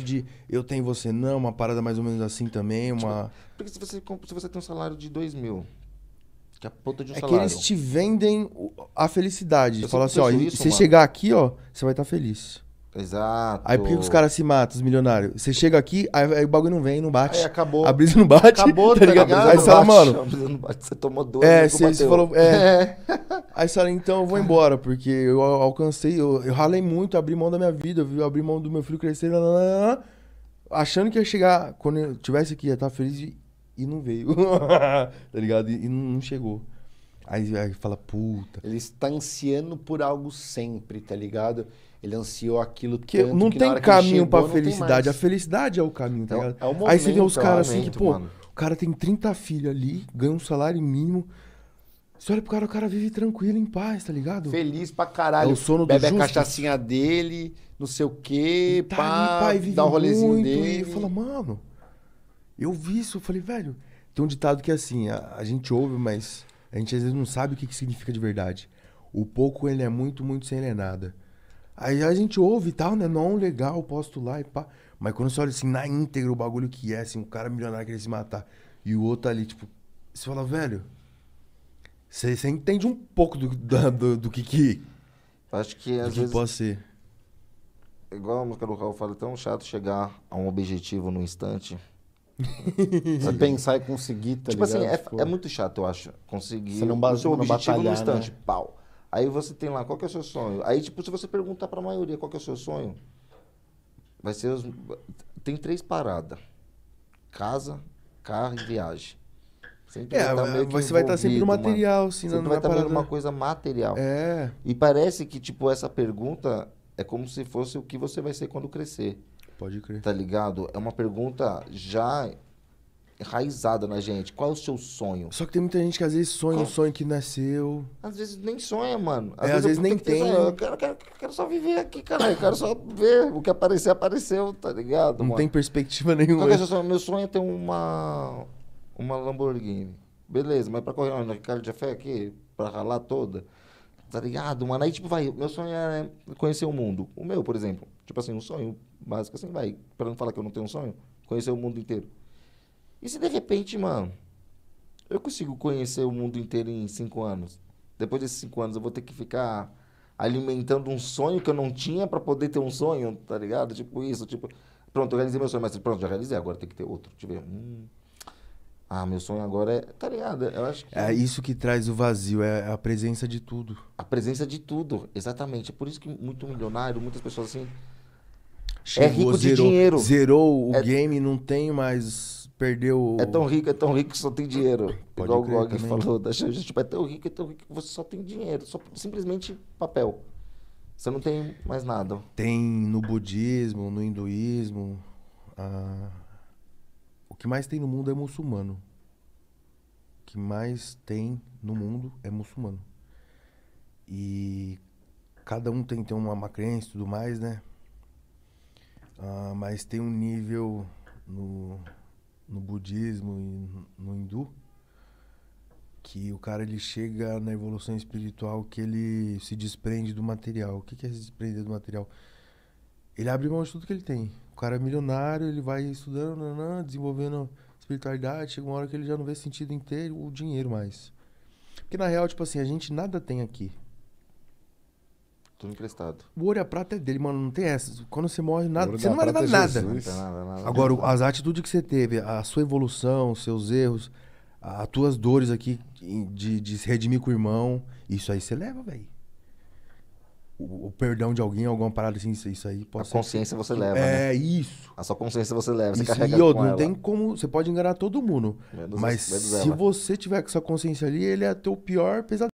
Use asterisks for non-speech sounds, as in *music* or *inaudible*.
de eu tenho você não, uma parada mais ou menos assim também, uma... Tipo, porque se você, se você tem um salário de 2 mil, que é a puta de um é salário... É que eles te vendem a felicidade. Fala assim, ó, se você chegar aqui, ó, você vai estar tá feliz. Exato. Aí por que os caras se matam, os milionários? Você chega aqui, aí, aí, o bagulho não vem, não bate. Aí acabou. A brisa não bate. Acabou, *laughs* tá, tá ligado? ligado? Aí você fala, mano. A brisa não bate, você tomou dois. É, você, você falou. É. *laughs* é. aí você fala, então eu vou embora, porque eu alcancei, eu, eu ralei muito, abri mão da minha vida, eu abri mão do meu filho crescer, lá, lá, lá, achando que ia chegar, quando eu tivesse aqui, ia estar tá feliz e, e não veio. *laughs* tá ligado? E, e não chegou. Aí, aí fala, puta. Ele está ansiando por algo sempre, tá ligado? Ele ansiou aquilo que não que tem caminho para felicidade. A felicidade é o caminho, tá é ligado? É, é o momento, aí você vê os é caras assim que, pô, mano. o cara tem 30 filhos ali, ganha um salário mínimo. Você olha pro cara, o cara vive tranquilo, em paz, tá ligado? Feliz pra caralho. É o sono Bebe do Bebe a cachaçinha dele, não sei o quê, tá pá, ali, pai, vive dá um rolezinho muito, dele. E fala, mano, eu vi isso, eu falei, velho, tem um ditado que é assim, a, a gente ouve, mas a gente às vezes não sabe o que, que significa de verdade. O pouco, ele é muito, muito sem ele é nada. Aí a gente ouve e tal, né? Não, legal, posto lá e pá. Mas quando você olha assim, na íntegra o bagulho que é, assim, um cara milionário quer se matar e o outro ali, tipo, você fala, velho, você, você entende um pouco do, do, do, do que que. Acho que às que vezes. pode ser. Igual a música do Raul fala, é tão chato chegar a um objetivo no instante você *laughs* pensar e conseguir, tá tipo assim, ligado? Assim, é, tipo é, muito chato, eu acho. Conseguir você não o seu não objetivo no né? instante, né? pau. Aí você tem lá, qual que é o seu sonho? Aí, tipo, se você perguntar pra maioria qual que é o seu sonho, vai ser os... Tem três paradas. Casa, carro e viagem. Sempre é, vai tá é, você vai estar tá sempre no material, mano. sim, não vai é tá estar numa uma coisa material. É. E parece que, tipo, essa pergunta é como se fosse o que você vai ser quando crescer. Pode crer. Tá ligado? É uma pergunta já enraizada na gente. Qual é o seu sonho? Só que tem muita gente que às vezes sonha Qual? um sonho que nasceu. É às vezes nem sonha, mano. Às é, vezes, às vezes nem tem. Ah, eu quero, quero, quero, só viver aqui, cara. Eu quero só ver o que aparecer, apareceu, tá ligado? Não mano? tem perspectiva nenhuma. Qual é sonho? Meu sonho é ter uma, uma Lamborghini. Beleza, mas pra correr no Ricardo de Fé aqui, pra ralar toda. Tá ligado, mano? Aí, tipo, vai, meu sonho é conhecer o mundo. O meu, por exemplo. Tipo assim, um sonho básica assim, vai, para não falar que eu não tenho um sonho, conhecer o mundo inteiro. E se de repente, mano, eu consigo conhecer o mundo inteiro em cinco anos? Depois desses cinco anos eu vou ter que ficar alimentando um sonho que eu não tinha para poder ter um sonho, tá ligado? Tipo isso, tipo, pronto, eu realizei meu sonho, mas pronto, já realizei, agora tem que ter outro. Tive, hum. ah, meu sonho agora é, tá ligado? Eu acho que... É isso que traz o vazio, é a presença de tudo. A presença de tudo, exatamente. É por isso que muito milionário, muitas pessoas assim, Chegou, é rico zerou, de dinheiro. Zerou o é, game, não tem mais. Perdeu. É tão rico, é tão rico que só tem dinheiro. Pode Igual o Gog falou. Da, tipo, é tão rico, é tão rico que você só tem dinheiro. Só, simplesmente papel. Você não tem mais nada. Tem no budismo, no hinduísmo. Ah, o que mais tem no mundo é muçulmano. O que mais tem no mundo é muçulmano. E cada um tem, tem uma, uma crença e tudo mais, né? Ah, mas tem um nível no, no budismo e no hindu que o cara ele chega na evolução espiritual que ele se desprende do material. O que, que é se desprender do material? Ele abre mão de tudo que ele tem. O cara é milionário, ele vai estudando, nanã, né, né, desenvolvendo espiritualidade. Chega uma hora que ele já não vê sentido inteiro o dinheiro mais. Porque na real, tipo assim, a gente nada tem aqui. Tudo emprestado. O ouro e a prata é dele, mano. Não tem essas. Quando você morre, nada. Você não vai levar é nada. nada, nada. Agora, as atitudes que você teve, a sua evolução, seus erros, as tuas dores aqui de, de se redimir com o irmão, isso aí você leva, velho. O, perdão de alguém, alguma parada assim, isso, aí pode A ser... consciência você leva, É, né? isso. A sua consciência você leva, você isso, carrega E eu, não ela. tem como... Você pode enganar todo mundo. Menos mas se ela. você tiver com essa consciência ali, ele é teu pior pesadelo.